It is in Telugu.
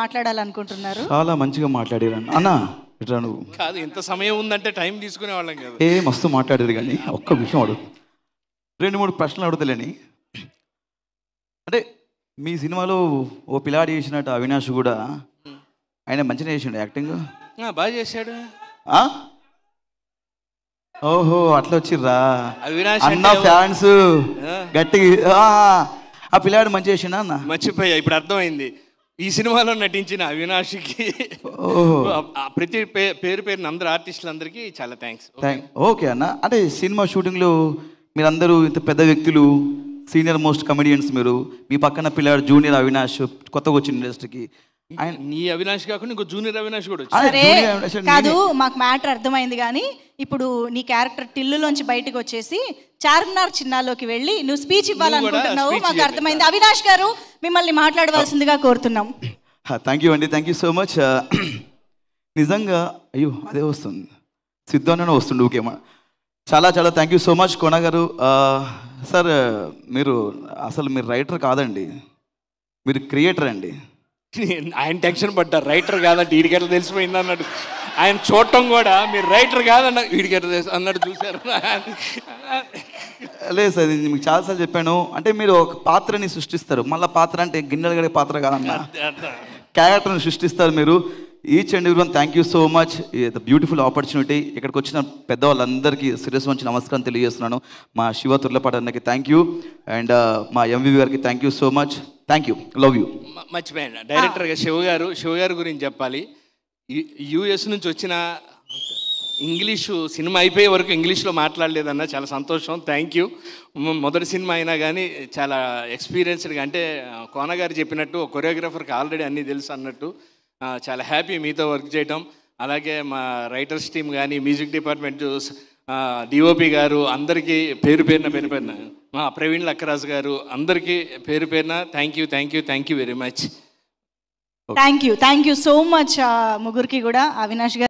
మాట్లాడాలనుకుంటున్నారు చాలా మంచిగా మాట్లాడారు అన్న ఇట్లా నువ్వు కాదు ఎంత సమయం ఉందంటే టైం తీసుకునే వాళ్ళం కదా ఏ మస్తు మాట్లాడేది కానీ ఒక్క విషయం అడుగు రెండు మూడు ప్రశ్నలు అడుగుతలేని అంటే మీ సినిమాలో ఓ పిల్లాడి చేసినట్టు అవినాష్ కూడా ఆయన మంచిగా చేసిండు యాక్టింగ్ బాగా చేశాడు ఓహో అట్లా వచ్చిర్రా అవినాష్ అన్న ఫ్యాన్స్ గట్టిగా ఆ పిల్లాడు మంచిగా చేసిండా అన్న మర్చిపోయా ఇప్పుడు అర్థమైంది ఈ సినిమాలో నటించిన అవినాష్కి ప్రతి పేరు పేరున అందరు ఆర్టిస్టులందరికీ చాలా థ్యాంక్స్ ఓకే అన్న అంటే సినిమా షూటింగ్లో మీరందరూ ఇంత పెద్ద వ్యక్తులు సీనియర్ మోస్ట్ కమెడియన్స్ మీరు మీ పక్కన పిల్లాడు జూనియర్ అవినాష్ కొత్తగా వచ్చిన ఇండస్ట్రీకి నీ అవినాష్ కాకుండా ఇంకో జూనియర్ అవినాష్ కూడా కాదు మాకు మ్యాటర్ అర్థమైంది కానీ ఇప్పుడు నీ క్యారెక్టర్ టిల్లులోంచి బయటకు వచ్చేసి చార్మినార్ చిన్నాల్లోకి వెళ్ళి నువ్వు స్పీచ్ ఇవ్వాలనుకుంటున్నావు మాకు అర్థమైంది అవినాష్ గారు మిమ్మల్ని మాట్లాడవలసిందిగా కోరుతున్నాం థ్యాంక్ యూ అండి థ్యాంక్ యూ సో మచ్ నిజంగా అయ్యో అదే వస్తుంది సిద్ధంగానే వస్తుండే ఓకే చాలా చాలా thank you so much Kona గారు సార్ ah, మీరు అసలు మీరు రైటర్ కాదండి మీరు క్రియేటర్ అండి ఆయన టెన్షన్ పడ్డారు రైటర్ కాదంటే ఈడికి ఎట్లా తెలిసిపోయింది అన్నట్టు ఆయన చూడటం కూడా మీరు రైటర్ కాదన్న వీడికి అన్నట్టు చూశారు లేదు సార్ మీకు చాలాసార్లు చెప్పాను అంటే మీరు ఒక పాత్రని సృష్టిస్తారు మళ్ళీ పాత్ర అంటే గిన్నెలు గడే పాత్ర కాదన్న క్యారెక్టర్ని సృష్టిస్తారు మీరు each and one thank you so much the beautiful opportunity ఇక్కడికి వచ్చిన పెద్దవాళ్ళందరికీ సిరియస్ మంచి నమస్కారం తెలియజేస్తున్నాను మా శివ తుర్లపాటి అన్నకి థ్యాంక్ యూ అండ్ మా ఎంవి గారికి thank you so much thank you love you మర్చిపోయాను డైరెక్టర్గా శివ గారు శివ గారి గురించి చెప్పాలి యుఎస్ నుంచి వచ్చిన ఇంగ్లీషు సినిమా అయిపోయే వరకు ఇంగ్లీష్లో మాట్లాడలేదన్న చాలా సంతోషం థ్యాంక్ యూ మొదటి సినిమా అయినా కానీ చాలా ఎక్స్పీరియన్స్డ్గా అంటే కోనగారు చెప్పినట్టు కొరియోగ్రాఫర్కి ఆల్రెడీ అన్నీ తెలుసు అన్నట్టు చాలా హ్యాపీ మీతో వర్క్ చేయడం అలాగే మా రైటర్స్ టీమ్ కానీ మ్యూజిక్ డిపార్ట్మెంట్ డిఓపి గారు అందరికీ పేరు పేరున పేరు పేరున మా ప్రవీణ్ లక్కరాజు గారు అందరికీ పేరు పేరున thank you thank you thank you very much thank you thank you so much ముగ్గురికి కూడా అవినాష్ గారు